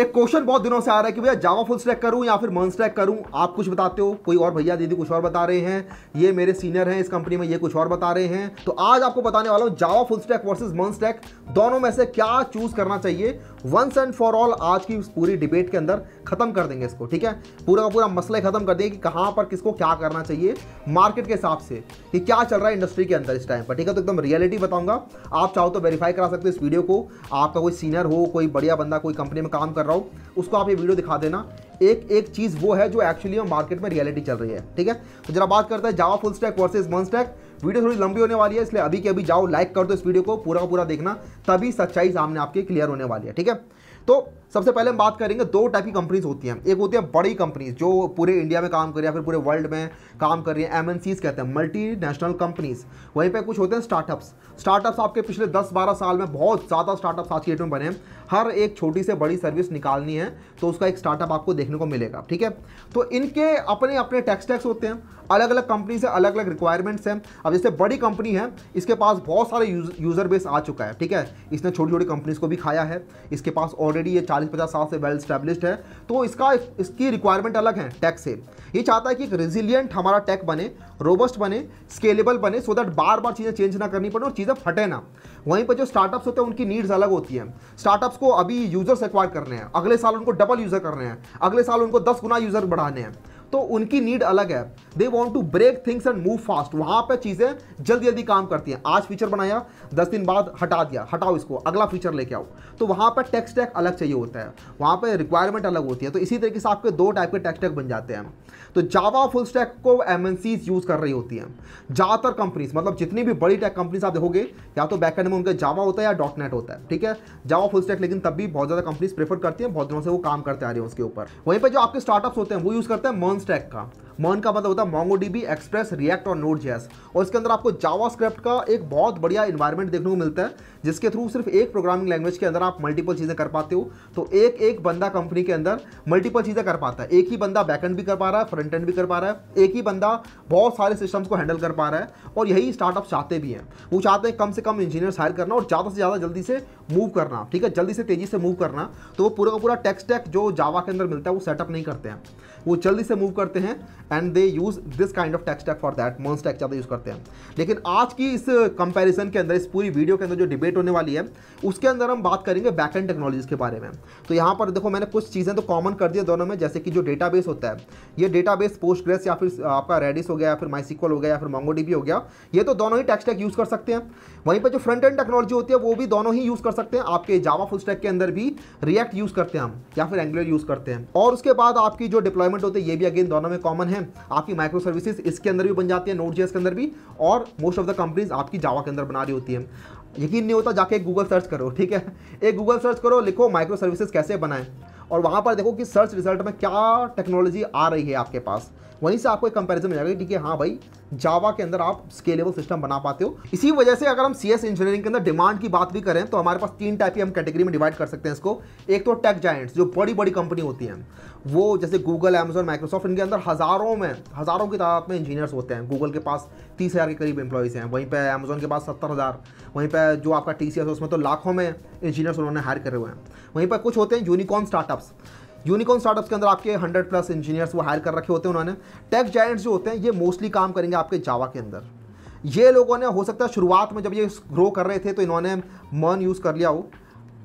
एक क्वेश्चन बहुत दिनों से आ रहा है कि भैया जावा फुल स्टैक करूं या फिर मन स्टैक करूं आप कुछ बताते हो कोई और भैया दीदी कुछ और बता रहे हैं ये मेरे सीनियर हैं इस कंपनी में ये कुछ और बता रहे हैं तो आज आपको बताने वाला हूं Java full stack versus MEAN stack दोनों में से क्या चूज करना चाहिए वंस एंड फॉर ऑल आज की पूरी डिबेट के अंदर खत्म कर देंगे इसको ठीक है पूरा का पूरा मसला खत्म कर देंगे कि कहाँ पर किसको क्या करना चाहिए मार्केट के हिसाब से कि क्या चल रहा है इंडस्ट्री के अंदर इस टाइम पर ठीक है तो एकदम रियलिटी बताऊंगा आप चाहो तो वेरीफाई करा सकते हो इस वीडियो को आपका कोई सीनियर हो कोई बढ़िया बंदा कोई कंपनी में काम कर रहा हो उसको आप ये वीडियो दिखा देना एक एक चीज़ वो है जो एक्चुअली मार्केट में रियलिटी चल रही है ठीक है तो जरा बात करते हैं Java full stack versus one stack video थोड़ी लंबी होने वाली है इसलिए अभी के अभी जाओ लाइक कर दो इस वीडियो को पूरा पूरा देखना तभी सच्चाई सामने आपकी क्लियर होने वाली है ठीक है तो सबसे पहले हम बात करेंगे दो टाइप की कंपनीज होती हैं एक होती है बड़ी कंपनीज जो पूरे इंडिया में काम कर रही है फिर पूरे वर्ल्ड में काम कर रही है एम कहते हैं मल्टी नेशनल कंपनीज वहीं पे कुछ होते हैं स्टार्टअप्स स्टार्टअप्स आपके पिछले 10-12 साल में बहुत ज़्यादा स्टार्टअप्स आज की डेट में बने हैं हर एक छोटी से बड़ी सर्विस निकालनी है तो उसका एक स्टार्टअप आपको देखने को मिलेगा ठीक है तो इनके अपने अपने टैक्स टैक्स होते हैं अलग अलग कंपनी से अलग अलग रिक्वायरमेंट्स हैं अब जैसे बड़ी कंपनी है इसके पास बहुत सारे यूज़र बेस आ चुका है ठीक है इसने छोटी छोटी कंपनीज को भी खाया है इसके पास ऑलरेडी ये चालीस पचास साल से वेल स्टैब्लिश्ड है तो इसका इसकी रिक्वायरमेंट अलग है टैक्स से ये चाहता है कि एक रेजिलियंट हमारा टैक बने रोबस्ट बने स्केलेबल बने सो दैट बार बार चीज़ें चेंज ना करनी पड़े और चीज़ें मतलब फटे ना वहीं पर जो स्टार्टअप्स होते हैं उनकी नीड्स अलग होती हैं स्टार्टअप्स को अभी यूज़र्स एक्वायर करने हैं अगले साल उनको डबल यूज़र करने हैं अगले साल उनको दस गुना यूज़र बढ़ाने हैं तो उनकी नीड अलग है they want to break things and move fast वहां पर चीज़ें जल्दी जल्दी काम करती हैं आज फीचर बनाया दस दिन बाद हटा दिया हटाओ इसको अगला फीचर लेके आओ तो वहां पर टेक्स टैक अलग चाहिए होता है वहां पर रिक्वायरमेंट अलग होती है तो इसी तरीके से आपके दो टाइप के टेक्स टैक बन जाते हैं तो जावा फुल स्टैक को एम यूज़ कर रही होती हैं ज़्यादातर कंपनीज मतलब जितनी भी बड़ी टेक कंपनीज आप देखोगे या तो बैकेंड में उनका जावा होता है या डॉट नेट होता है ठीक है जावा फुल स्टैक लेकिन तब भी बहुत ज़्यादा कंपनीज प्रेफर करती हैं बहुत दिनों से वो काम करते आ रहे हैं उसके ऊपर वहीं पर जो आपके स्टार्टअप्स होते हैं वो यूज़ करते हैं मॉन स्टैक का मॉन का मतलब होता है मोंगो बी एक्सप्रेस रिएक्ट और नोट जेस और इसके अंदर आपको जावास्क्रिप्ट का एक बहुत बढ़िया इन्वायरमेंट देखने को मिलता है जिसके थ्रू सिर्फ एक प्रोग्रामिंग लैंग्वेज के अंदर आप मल्टीपल चीज़ें कर पाते हो तो एक एक बंदा कंपनी के अंदर मल्टीपल चीज़ें कर पाता है एक ही बंदा बैकेंड भी कर पा रहा है फ्रंट एंड भी कर पा रहा है एक ही बंदा बहुत सारे सिस्टम्स को हैंडल कर पा रहा है और यही स्टार्टअप चाहते भी हैं वो चाहते हैं कम से कम इंजीनियर्स हायर करना और ज़्यादा से ज़्यादा जल्दी से मूव करना ठीक है जल्दी से तेज़ी से मूव करना तो वो पूरा का पूरा टेक्स टेक जो जावा के अंदर मिलता है वो सेटअप नहीं करते हैं वो जल्दी से मूव करते हैं and they use this kind of tech stack for that मॉन्स टेक्स ज़्यादा यूज़ करते हैं लेकिन आज की इस कंपेरिजन के अंदर इस पूरी वीडियो के अंदर जो डिबेट होने वाली है उसके अंदर हम बात करेंगे बैक एंड टेक्नोलॉजीज के बारे में तो यहाँ पर देखो मैंने कुछ चीज़ें तो कॉमन कर दी है दोनों में जैसे कि जो डेटा होता है ये डेटाबेस पोस्टग्रेस या फिर आपका रेडिस हो गया या फिर माइसिकल हो गया या फिर मोंगोडीबी हो गया ये तो दोनों ही टेक्सटैक यूज़ कर सकते हैं वहीं पर जो फ्रंट एंड टेक्नोलॉजी होती है वो भी दोनों ही यूज़ कर सकते हैं आपके जावा फुल स्टैक के अंदर भी रिएक्ट यूज़ करते हैं हम या फिर एंगुलर यूज़ करते हैं और उसके बाद आपकी जो डिप्लॉयमेंट रिक्वायरमेंट होते हैं ये भी अगेन दोनों में कॉमन है आपकी माइक्रो सर्विसेज इसके अंदर भी बन जाती है नोट जेएस के अंदर भी और मोस्ट ऑफ द कंपनीज आपकी जावा के अंदर बना रही होती है यकीन नहीं होता जाके गूगल सर्च करो ठीक है एक गूगल सर्च करो लिखो माइक्रो सर्विसेज कैसे बनाएं और वहाँ पर देखो कि सर्च रिजल्ट में क्या टेक्नोलॉजी आ रही है आपके पास वहीं से आपको एक कंपैरिजन मिल जाएगा ठीक है हाँ भाई जावा के अंदर आप स्केलेबल सिस्टम बना पाते हो इसी वजह से अगर हम सी इंजीनियरिंग के अंदर डिमांड की बात भी करें तो हमारे पास तीन टाइप की हम कैटेगरी में डिवाइड कर सकते हैं इसको एक तो टेक जाइंट्स जो बड़ी बड़ी कंपनी होती हैं वो जैसे गूगल अमेजोन माइक्रोसॉफ्ट इनके अंदर हज़ारों में हज़ारों की तादाद में इंजीनियर्स होते हैं गूगल के पास तीस हज़ार के करीब एम्प्लॉयज़ हैं वहीं पर अमेजोन के पास सत्तर हज़ार वहीं पर जो आपका टी है उसमें तो लाखों में इंजीनियर्स उन्होंने हायर करे हुए हैं वहीं पर कुछ होते हैं यूनिकॉर्न स्टार्टअप्स यूनिकॉन स्टार्टअप्स के अंदर आपके 100 प्लस इंजीनियर्स वो हायर कर रखे होते हैं उन्होंने टेक जाइंट्स जो होते हैं ये मोस्टली काम करेंगे आपके जावा के अंदर ये लोगों ने हो सकता है शुरुआत में जब ये ग्रो कर रहे थे तो इन्होंने मन यूज़ कर लिया हो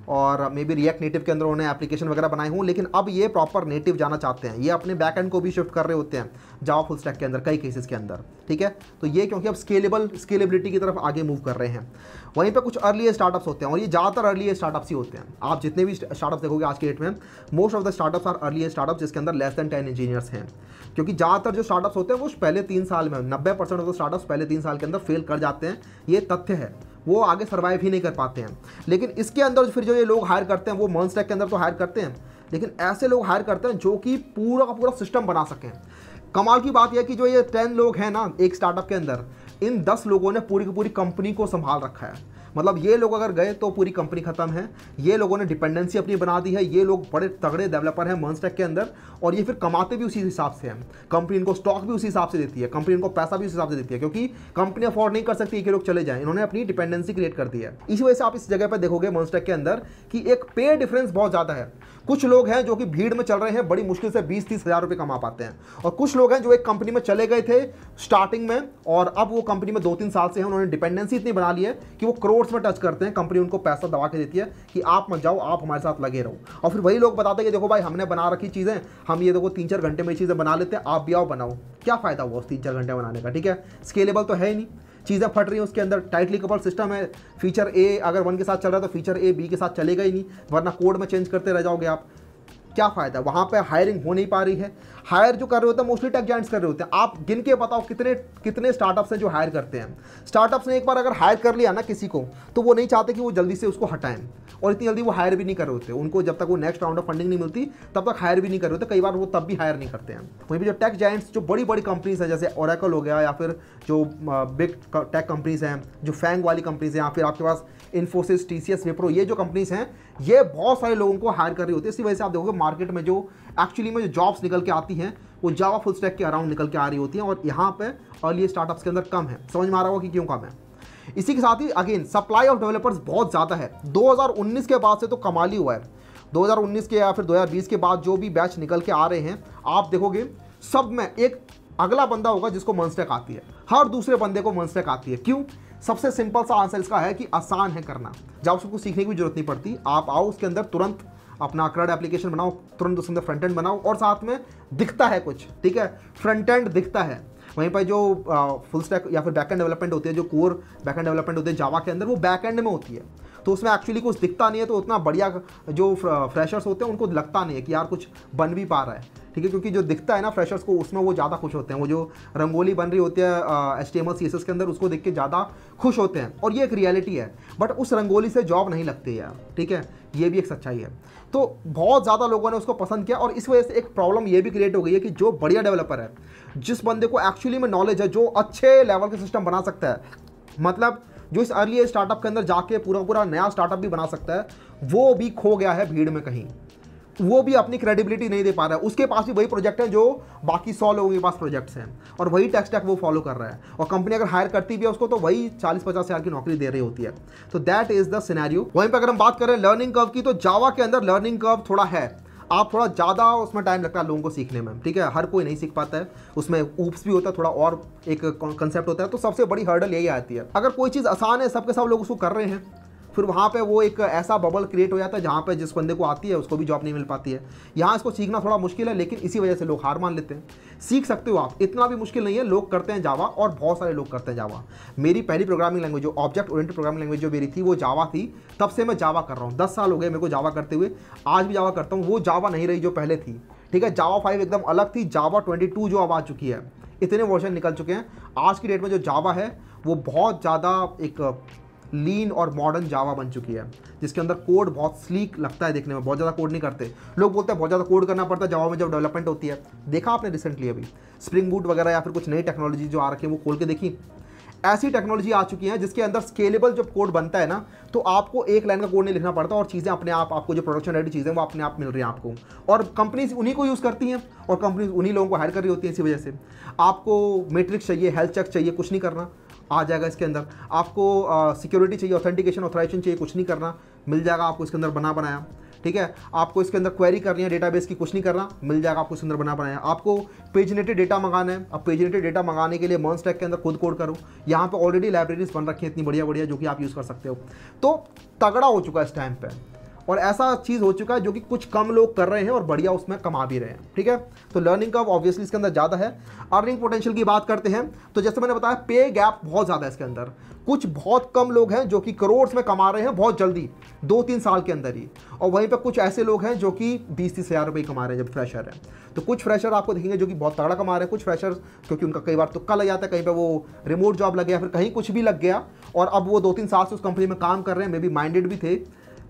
और मे बी रिएक्ट नेटिव के अंदर उन्होंने एप्लीकेशन वगैरह बनाए हूँ लेकिन अब ये प्रॉपर नेटिव जाना चाहते हैं ये अपने बैक एंड को भी शिफ्ट कर रहे होते हैं जावा फुल स्टैक के अंदर कई केसेस के अंदर ठीक है तो ये क्योंकि अब स्केलेबल स्केलेबिलिटी की तरफ आगे मूव कर रहे हैं वहीं पर कुछ अर्ली स्टार्टअप्स होते हैं और ये ज़्यादातर अर्ली स्टार्टअप्स ही होते हैं आप जितने भी स्टार्टअप देखोगे आज के डेट में most of the startups are early startup जिसके अंदर लेस देन टेन इंजीनियर्स हैं क्योंकि ज़्यादातर जो स्टार्टअप्स होते हैं वो पहले तीन साल में नब्बे परसेंट ऑफ द स्टार्टअप्स पहले तीन साल के अंदर फेल कर जाते हैं ये तथ्य है वो आगे सर्वाइव ही नहीं कर पाते हैं लेकिन इसके अंदर फिर जो ये लोग हायर करते हैं वो मॉन्स्टैक के अंदर तो हायर करते हैं लेकिन ऐसे लोग हायर करते हैं जो कि पूरा का पूरा सिस्टम बना सकें कमाल की बात यह कि जो ये टेन लोग हैं ना एक स्टार्टअप के अंदर इन दस लोगों ने पूरी की पूरी कंपनी को संभाल रखा है मतलब ये लोग अगर गए तो पूरी कंपनी खत्म है ये लोगों ने डिपेंडेंसी अपनी बना दी है ये लोग बड़े तगड़े डेवलपर हैं मॉन्स्टेक के अंदर और ये फिर कमाते भी उसी हिसाब से हैं कंपनी इनको स्टॉक भी उसी हिसाब से देती है कंपनी इनको पैसा भी उसी हिसाब से देती है क्योंकि कंपनी अफोर्ड नहीं कर सकती कि लोग चले जाएँ इन्होंने अपनी डिपेंडेंसी क्रिएट कर दी है इसी वजह से आप इस जगह पर देखोगे मॉन्स्टेक के अंदर कि एक पे डिफरेंस बहुत ज़्यादा है कुछ लोग हैं जो कि भीड़ में चल रहे हैं बड़ी मुश्किल से बीस तीस हज़ार रुपये कमा पाते हैं और कुछ लोग हैं जो एक कंपनी में चले गए थे स्टार्टिंग में और अब वो कंपनी में दो तीन साल से हैं उन्होंने डिपेंडेंसी इतनी बना ली है कि वो करोड़ में टच करते हैं कंपनी उनको पैसा दबा के देती है कि आप मत जाओ आप हमारे साथ लगे रहो और फिर वही लोग बताते हैं कि देखो भाई हमने बना रखी चीज़ें हम ये देखो तीन चार घंटे में चीज़ें बना लेते हैं आप भी आओ बनाओ क्या फ़ायदा हुआ उस तीन चार घंटे बनाने का ठीक है स्केलेबल तो है ही नहीं चीज़ें फट रही हैं उसके अंदर टाइटली कपल सिस्टम है फीचर ए अगर वन के साथ चल रहा है तो फीचर ए बी के साथ चलेगा ही नहीं वरना कोड में चेंज करते रह जाओगे आप क्या फ़ायदा वहाँ पर हायरिंग हो नहीं पा रही है हायर जो कर रहे होते हैं मोस्टली टेक जॉइंट्स कर रहे होते हैं आप गिन के बताओ कितने कितने स्टार्टअप्स हैं जो हायर करते हैं स्टार्टअप्स ने एक बार अगर हायर कर लिया ना किसी को तो वो नहीं चाहते कि वो जल्दी से उसको हटाएं और इतनी जल्दी वो हायर भी नहीं कर रहे होते उनको जब तक वो नेक्स्ट राउंड ऑफ फंडिंग नहीं मिलती तब तक हायर भी नहीं कर रहे होते कई बार वो तब भी हायर नहीं करते हैं वहीं पर जो टेक जॉइंट्स जो बड़ी बड़ी कंपनीज हैं जैसे ओरेकल हो गया या फिर जो बिग टेक कंपनीज हैं जो फैंग वाली कंपनीज हैं या फिर आपके पास Infosys T C S Wipro ये जो कंपनीज हैं ये बहुत सारे लोगों को हायर कर रही होती है इसी वजह से आप देखोगे मार्केट में जो एक्चुअली में जो जॉब्स निकल के आती हैं वो जावा फुल स्टैक के अराउंड निकल के आ रही होती हैं और यहाँ पर अर्ली स्टार्टअप्स के अंदर कम है समझ में आ रहा होगा कि क्यों कम है इसी के साथ ही अगेन सप्लाई ऑफ डेवलपर्स बहुत ज़्यादा है 2019 के बाद से तो कमाल ही हुआ है 2019 के या फिर 2020 के बाद जो भी बैच निकल के आ रहे हैं आप देखोगे सब में एक अगला बंदा होगा जिसको मनस्टेक आती है हर दूसरे बंदे को मनस्टेक आती है क्यों सबसे सिंपल सा आंसर इसका है कि आसान है करना जब उसको सीखने की जरूरत नहीं पड़ती आप आओ उसके अंदर तुरंत अपना करड एप्लीकेशन बनाओ तुरंत उसके अंदर फ्रंट एंड बनाओ और साथ में दिखता है कुछ ठीक है फ्रंट एंड दिखता है वहीं पर जो फुल स्टैक या फिर बैक एंड डेवलपमेंट होती है जो कोर बैक एंड डेवलपमेंट होते हैं जावा के अंदर वो बैक एंड में होती है तो उसमें एक्चुअली कुछ दिखता नहीं है तो उतना बढ़िया जो फ्रेशर्स होते हैं उनको लगता नहीं है कि यार कुछ बन भी पा रहा है ठीक है क्योंकि जो दिखता है ना फ्रेशर्स को उसमें वो ज़्यादा खुश होते हैं वो जो रंगोली बन रही होती है एस टी एम के अंदर उसको देख के ज़्यादा खुश होते हैं और ये एक रियलिटी है बट उस रंगोली से जॉब नहीं लगती है ठीक है ये भी एक सच्चाई है तो बहुत ज़्यादा लोगों ने उसको पसंद किया और इस वजह से एक प्रॉब्लम ये भी क्रिएट हो गई है कि जो बढ़िया डेवलपर है जिस बंदे को एक्चुअली में नॉलेज है जो अच्छे लेवल के सिस्टम बना सकता है मतलब जो इस अर्ली स्टार्टअप के अंदर जाके पूरा पूरा नया स्टार्टअप भी बना सकता है वो भी खो गया है भीड़ में कहीं वो भी अपनी क्रेडिबिलिटी नहीं दे पा रहा है उसके पास भी वही प्रोजेक्ट है जो बाकी सौ लोगों के पास प्रोजेक्ट्स हैं और वही टैक्स टैक वो फॉलो कर रहा है और कंपनी अगर हायर करती भी है उसको तो वही चालीस पचास हज़ार की नौकरी दे रही होती है तो दैट इज़ द सिनेरियो वहीं पर अगर हम बात करें लर्निंग कर्व की तो जावा के अंदर लर्निंग कर्व थोड़ा है आप थोड़ा ज़्यादा उसमें टाइम लगता है लोगों को सीखने में ठीक है हर कोई नहीं सीख पाता है उसमें ऊप्स भी होता है थोड़ा और एक कंसेप्ट होता है तो सबसे बड़ी हर्डल यही आती है अगर कोई चीज़ आसान है सबके सब लोग उसको कर रहे हैं फिर वहाँ पे वो एक ऐसा बबल क्रिएट हो जाता है जहाँ पे जिस बंदे को आती है उसको भी जॉब नहीं मिल पाती है यहाँ इसको सीखना थोड़ा मुश्किल है लेकिन इसी वजह से लोग हार मान लेते हैं सीख सकते हो आप इतना भी मुश्किल नहीं है लोग करते हैं जावा और बहुत सारे लोग करते हैं जावा मेरी पहली प्रोग्रामिंग लैंग्वेज जो ऑब्जेक्ट ओरिएंटेड प्रोग्रामिंग लैंग्वेज जो मेरी थी वो जावा थी तब से मैं जावा कर रहा हूँ दस साल हो गए मेरे को जावा करते हुए आज भी जावा करता हूँ वो जावा नहीं रही जो पहले थी ठीक है जावा फाइव एकदम अलग थी जावा ट्वेंटी टू जो अब आ चुकी है इतने वर्जन निकल चुके हैं आज की डेट में जो जावा है वो बहुत ज़्यादा एक लीन और मॉडर्न जावा बन चुकी है जिसके अंदर कोड बहुत स्लीक लगता है देखने में बहुत ज़्यादा कोड नहीं करते लोग बोलते हैं बहुत ज़्यादा कोड करना पड़ता है जावा में जब डेवलपमेंट होती है देखा आपने रिसेंटली अभी स्प्रिंग बूट वगैरह या फिर कुछ नई टेक्नोलॉजी जो आ रखी है वो खोल के देखी ऐसी टेक्नोलॉजी आ चुकी है जिसके अंदर स्केलेबल जब कोड बनता है ना तो आपको एक लाइन का कोड नहीं लिखना पड़ता और चीज़ें अपने आप आपको जो प्रोडक्शन रेडी चीज़ें वो अपने आप मिल रही हैं आपको और कंपनीज उन्हीं को यूज़ करती हैं और कंपनीज उन्हीं लोगों को हायर कर रही होती हैं इसी वजह से आपको मेट्रिक्स चाहिए हेल्थ चेक चाहिए कुछ नहीं करना आ जाएगा इसके अंदर आपको सिक्योरिटी चाहिए ऑथेंटिकेशन ऑथराइजेशन चाहिए कुछ नहीं करना मिल जाएगा आपको इसके अंदर बना बनाया ठीक है आपको इसके अंदर क्वेरी करनी है डेटाबेस की कुछ नहीं करना मिल जाएगा आपको इसके अंदर बना बनाया आपको पेजनेटेड डेटा मंगाना है अब पेजनेटेड डेटा मंगाने के लिए मॉन स्टैक के अंदर खुद कोड करो यहाँ पर ऑलरेडी लाइब्रेरीज बन रखी है इतनी बढ़िया बढ़िया जो कि आप यूज़ कर सकते हो तो तगड़ा हो चुका है इस टाइम पर और ऐसा चीज़ हो चुका है जो कि कुछ कम लोग कर रहे हैं और बढ़िया उसमें कमा भी रहे हैं ठीक है तो लर्निंग का ऑब्वियसली इसके अंदर ज़्यादा है अर्निंग पोटेंशियल की बात करते हैं तो जैसे मैंने बताया पे गैप बहुत ज़्यादा है इसके अंदर कुछ बहुत कम लोग हैं जो कि करोड़ में कमा रहे हैं बहुत जल्दी दो तीन साल के अंदर ही और वहीं पर कुछ ऐसे लोग हैं जो कि बीस तीस हज़ार रुपये कमा रहे हैं जब फ्रेशर हैं तो कुछ फ्रेशर आपको देखेंगे जो कि बहुत तगड़ा कमा रहे हैं कुछ फ्रेशर क्योंकि उनका कई बार तुक्का लग जाता है कहीं पर वो रिमोट जॉब लग गया फिर कहीं कुछ भी लग गया और अब वो दो तीन साल से उस कंपनी में काम कर रहे हैं मे बी माइंडेड भी थे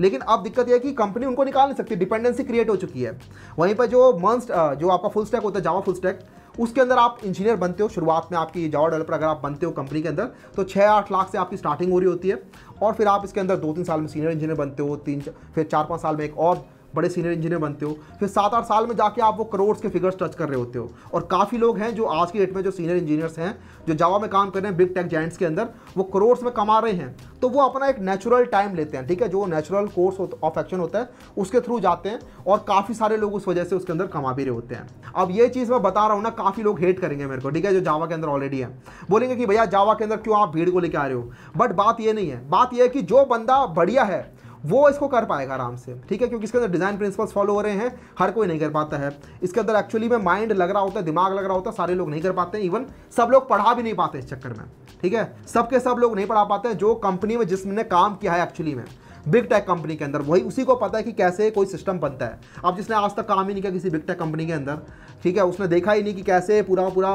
लेकिन अब दिक्कत यह है कि कंपनी उनको निकाल नहीं सकती डिपेंडेंसी क्रिएट हो चुकी है वहीं पर जो मंस्ट जो आपका फुल स्टैक होता है जावा फुल स्टैक उसके अंदर आप इंजीनियर बनते हो शुरुआत में आपकी जावा डेवलपर अगर आप बनते हो कंपनी के अंदर तो छः आठ लाख से आपकी स्टार्टिंग हो रही होती है और फिर आप इसके अंदर दो तीन साल में सीनियर इंजीनियर बनते हो तीन फिर चार पाँच साल में एक और बड़े सीनियर इंजीनियर बनते हो फिर सात आठ साल में जाके आप वो करोड़ के फिगर्स टच कर रहे होते हो और काफ़ी लोग हैं जो आज की डेट में जो सीनियर इंजीनियर्स हैं जो जावा में काम कर रहे हैं बिग टेक जैंट्स के अंदर वो करोड़ में कमा रहे हैं तो वो अपना एक नेचुरल टाइम लेते हैं ठीक है जो नेचुरल कोर्स ऑफ एक्शन होता है उसके थ्रू जाते हैं और काफ़ी सारे लोग उस वजह से उसके अंदर कमा भी रहे होते हैं अब ये चीज़ मैं बता रहा हूँ ना काफ़ी लोग हेट करेंगे मेरे को ठीक है जो जावा के अंदर ऑलरेडी है बोलेंगे कि भैया जावा के अंदर क्यों आप भीड़ को लेकर आ रहे हो बट बात ये नहीं है बात यह है कि जो बंदा बढ़िया है वो इसको कर पाएगा आराम से ठीक है क्योंकि इसके अंदर डिज़ाइन प्रिंसिपल्स फॉलो हो रहे हैं हर कोई नहीं कर पाता है इसके अंदर एक्चुअली में माइंड लग रहा होता है दिमाग लग रहा होता है सारे लोग नहीं कर पाते इवन सब लोग पढ़ा भी नहीं पाते इस चक्कर में ठीक है सबके सब लोग नहीं पढ़ा पाते जो कंपनी में जिसने काम किया है एक्चुअली में बिग टेक कंपनी के अंदर वही उसी को पता है कि कैसे कोई सिस्टम बनता है अब जिसने आज तक काम ही नहीं किया किसी बिग टेक कंपनी के अंदर ठीक है उसने देखा ही नहीं कि कैसे पूरा पूरा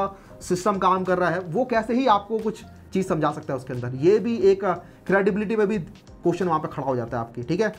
सिस्टम काम कर रहा है वो कैसे ही आपको कुछ चीज़ समझा सकता है उसके अंदर ये भी एक क्रेडिबिलिटी uh, में भी क्वेश्चन वहाँ पर खड़ा हो जाता है आपकी ठीक है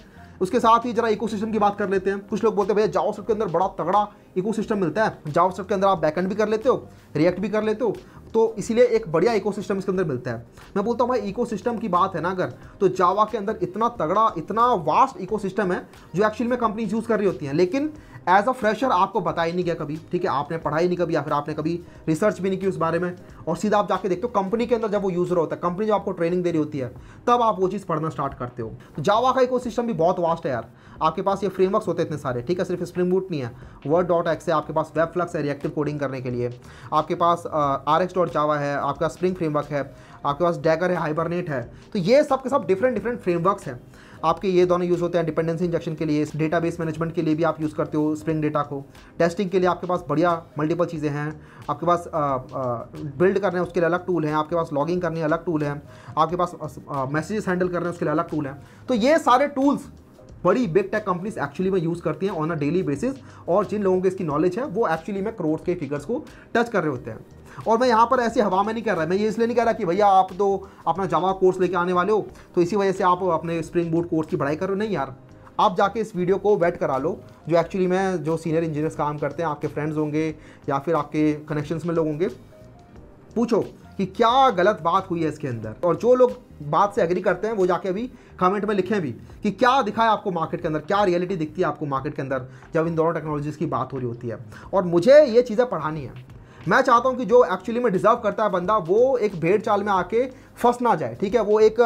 उसके साथ ही जरा इको की बात कर लेते हैं कुछ लोग बोलते हैं भैया जाओ के अंदर बड़ा तगड़ा इको मिलता है जाओ के अंदर आप बैकेंड भी कर लेते हो रिएक्ट भी कर लेते हो तो इसीलिए एक बढ़िया इकोसिस्टम इसके अंदर मिलता है मैं बोलता हूँ भाई इकोसिस्टम की बात है ना अगर तो जावा के अंदर इतना तगड़ा इतना वास्ट इकोसिस्टम है जो एक्चुअली में कंपनीज यूज़ कर रही होती हैं लेकिन एज अ फ्रेशर आपको बताया नहीं गया कभी ठीक है आपने पढ़ाई नहीं कभी या फिर आपने कभी रिसर्च भी नहीं की उस बारे में और सीधा आप जाके देखते हो कंपनी के अंदर जब वो यूज़र होता है कंपनी जब आपको ट्रेनिंग दे रही होती है तब आप वो चीज़ पढ़ना स्टार्ट करते हो तो जावा का सिस्टम भी बहुत वास्ट है यार आपके पास ये फ्रेमवर्क्स होते हैं इतने सारे ठीक है सिर्फ स्प्रिंग बूट नहीं है वर्ड डॉट एक्स है आपके पास वेब फ्लक्स है रिएक्टिव कोडिंग करने के लिए आपके पास आर एक्स और जावा है आपका स्प्रिंग फ्रेमवर्क है आपके पास डैगर है हाइबरनेट है तो ये सब के सब डिफरेंट डिफरेंट फ्रेमवर्क्स हैं आपके ये दोनों यूज़ होते हैं डिपेंडेंसी इंजेक्शन के लिए डेटाबेस मैनेजमेंट के लिए भी आप यूज़ करते हो स्प्रिंग डेटा को टेस्टिंग के लिए आपके पास बढ़िया मल्टीपल चीज़ें हैं आपके पास बिल्ड करने उसके लिए अलग टूल हैं आपके पास लॉगिंग करने अलग टूल हैं आपके पास मैसेजेस हैंडल करने उसके लिए अलग टूल हैं तो ये सारे टूल्स बड़ी बिग टेक कंपनीज एक्चुअली में यूज़ करती हैं ऑन अ डेली बेसिस और जिन लोगों के इसकी नॉलेज है वो एक्चुअली में करोड़ के फिगर्स को टच कर रहे होते हैं और मैं यहाँ पर ऐसी हवा में नहीं कर रहा मैं ये इसलिए नहीं कह रहा कि भैया आप तो अपना जमा कोर्स लेके आने वाले हो तो इसी वजह से आप अपने स्प्रिंग बोर्ड कोर्स की पढ़ाई करो नहीं यार आप जाके इस वीडियो को वेट करा लो जो एक्चुअली में जो सीनियर इंजीनियर्स काम करते हैं आपके फ्रेंड्स होंगे या फिर आपके कनेक्शंस में लोग होंगे पूछो कि क्या गलत बात हुई है इसके अंदर और जो लोग बात से एग्री करते हैं वो जाके अभी कमेंट में लिखें भी कि क्या दिखा है आपको मार्केट के अंदर क्या रियलिटी दिखती है आपको मार्केट के अंदर जब इन दोनों टेक्नोलॉजीज़ की बात हो रही होती है और मुझे ये चीज़ें पढ़ानी है मैं चाहता हूँ कि जो एक्चुअली में डिजर्व करता है बंदा वो एक भेड़ चाल में आके फंस ना जाए ठीक है वो एक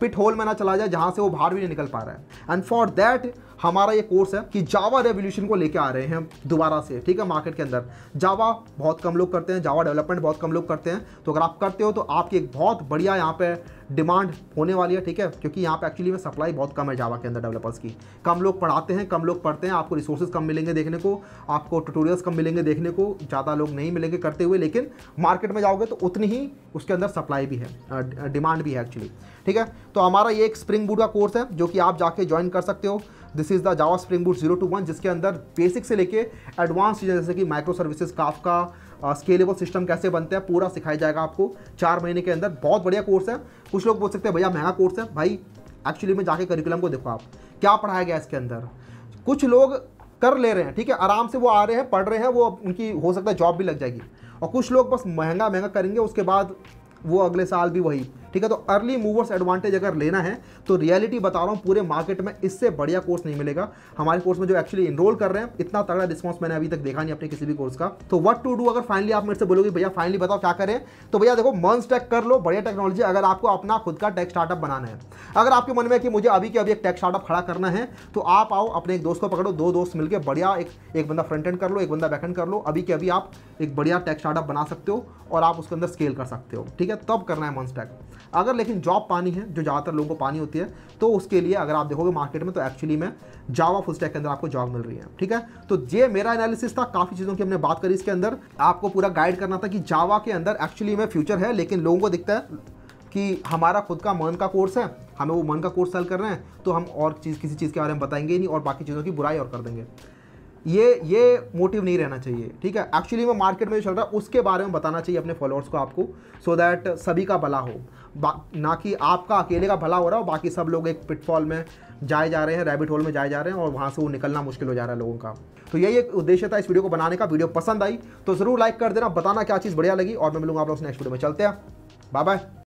पिट होल में ना चला जाए जहाँ से वो बाहर भी नहीं निकल पा रहा है एंड फॉर दैट हमारा ये कोर्स है कि जावा रेवोल्यूशन को लेके आ रहे हैं दोबारा से ठीक है मार्केट के अंदर जावा बहुत कम लोग करते हैं जावा डेवलपमेंट बहुत कम लोग करते हैं तो अगर आप करते हो तो आपकी एक बहुत बढ़िया यहाँ पे डिमांड होने वाली है ठीक है क्योंकि यहाँ पे एक्चुअली में सप्लाई बहुत कम है जावा के अंदर डेवलपर्स की कम लोग पढ़ाते हैं कम लोग पढ़ते हैं आपको रिसोर्सेज कम मिलेंगे देखने को आपको ट्यूटोरियल्स कम मिलेंगे देखने को ज़्यादा लोग नहीं मिलेंगे करते हुए लेकिन मार्केट में जाओगे तो उतनी ही उसके अंदर सप्लाई भी है डिमांड भी है एक्चुअली ठीक है तो हमारा ये एक स्प्रिंग बूट का कोर्स है जो कि आप जाके ज्वाइन कर सकते हो this is the Java spring boot zero to one जिसके अंदर बेसिक से लेके एडवांस चीज़ें जैसे कि माइक्रो सर्विसेज काफ का स्केलेबल सिस्टम कैसे बनते हैं पूरा सिखाया जाएगा आपको चार महीने के अंदर बहुत बढ़िया कोर्स है कुछ लोग बोल सकते हैं भैया महंगा कोर्स है भाई एक्चुअली में जाके करिकुलम को देखो आप क्या पढ़ाया गया इसके अंदर कुछ लोग कर ले रहे हैं ठीक है आराम से वो आ रहे हैं पढ़ रहे हैं वो उनकी हो सकता है जॉब भी लग जाएगी और कुछ लोग बस महंगा महंगा करेंगे उसके बाद वो अगले साल भी वही ठीक है तो अर्ली मूवर्स एडवांटेज अगर लेना है तो रियलिटी बता रहा हूँ पूरे मार्केट में इससे बढ़िया कोर्स नहीं मिलेगा हमारे कोर्स में जो एक्चुअली इनरोल कर रहे हैं इतना तगड़ा रिस्पॉन्स मैंने अभी तक देखा नहीं अपने किसी भी कोर्स का तो वट टू डू अगर फाइनली आप मेरे से बोलोगे भैया फाइनली बताओ क्या करें तो भैया देखो मन स्टेक कर लो बढ़िया टेक्नोलॉजी अगर आपको अपना खुद का टेक स्टार्टअप बनाना है अगर आपके मन में कि मुझे अभी के अभी एक टेक स्टार्टअप खड़ा करना है तो आप आओ अपने एक दोस्त को पकड़ो दो दोस्त मिलकर बढ़िया एक एक बंदा फ्रंट एंड कर लो एक बंदा बैक एंड कर लो अभी के अभी आप एक बढ़िया टेक स्टार्टअप बना सकते हो और आप उसके अंदर स्केल कर सकते हो ठीक है है तब करना है मंथ पैक अगर लेकिन जॉब पानी है जो ज़्यादातर लोगों को पानी होती है तो उसके लिए अगर आप देखोगे मार्केट में तो एक्चुअली में जावा फुल स्टैक के अंदर आपको जॉब मिल रही है ठीक है तो ये मेरा एनालिसिस था काफ़ी चीज़ों की हमने बात करी इसके अंदर आपको पूरा गाइड करना था कि जावा के अंदर एक्चुअली में फ्यूचर है लेकिन लोगों को दिखता है कि हमारा खुद का मन का कोर्स है हमें वो मन का कोर्स सेल कर रहे हैं तो हम और चीज़ किसी चीज़ के बारे में बताएंगे नहीं और बाकी चीज़ों की बुराई और कर देंगे ये ये मोटिव नहीं रहना चाहिए ठीक है एक्चुअली में मार्केट में जो चल रहा है उसके बारे में बताना चाहिए अपने फॉलोअर्स को आपको सो so दैट सभी का भला हो ना कि आपका अकेले का भला हो रहा हो बाकी सब लोग एक पिटफॉल में जाए जा रहे हैं रैबिट होल में जाए जा रहे हैं और वहाँ से वो निकलना मुश्किल हो जा रहा है लोगों का तो यही एक उद्देश्य था इस वीडियो को बनाने का वीडियो पसंद आई तो ज़रूर लाइक कर देना बताना क्या चीज़ बढ़िया लगी और मैं मिलूंगा आप लोग नेक्स्ट वीडियो में चलते हैं बाय बाय